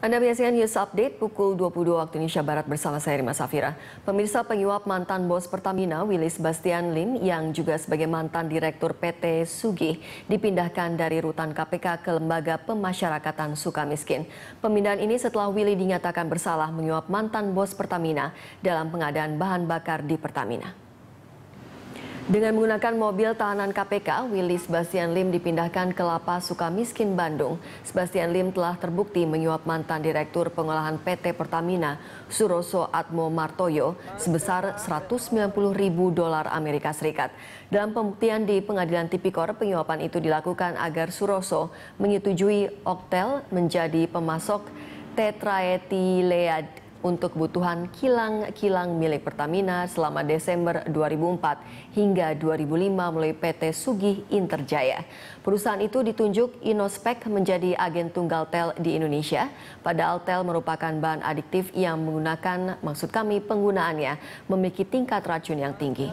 Anda menyaksikan news update pukul 22 waktu Indonesia Barat bersama saya Rima Safira. Pemirsa penyuap mantan bos Pertamina Willy Sebastian Lim yang juga sebagai mantan direktur PT Sugi, dipindahkan dari rutan KPK ke Lembaga Pemasyarakatan Sukamiskin. Pemindahan ini setelah Willy dinyatakan bersalah menyuap mantan bos Pertamina dalam pengadaan bahan bakar di Pertamina. Dengan menggunakan mobil tahanan KPK, Willy Sebastian Lim dipindahkan ke Lapas Sukamiskin, Bandung. Sebastian Lim telah terbukti menyuap mantan Direktur Pengolahan PT Pertamina, Suroso Atmo Martoyo, sebesar 190 ribu dolar Amerika Serikat. Dalam pembuktian di pengadilan tipikor, penyuapan itu dilakukan agar Suroso menyetujui Oktel menjadi pemasok tetraetilead untuk kebutuhan kilang-kilang milik Pertamina selama Desember 2004 hingga 2005 melalui PT Sugih Interjaya. Perusahaan itu ditunjuk Inospek menjadi agen tunggal tel di Indonesia. Padahal tel merupakan bahan adiktif yang menggunakan, maksud kami penggunaannya, memiliki tingkat racun yang tinggi.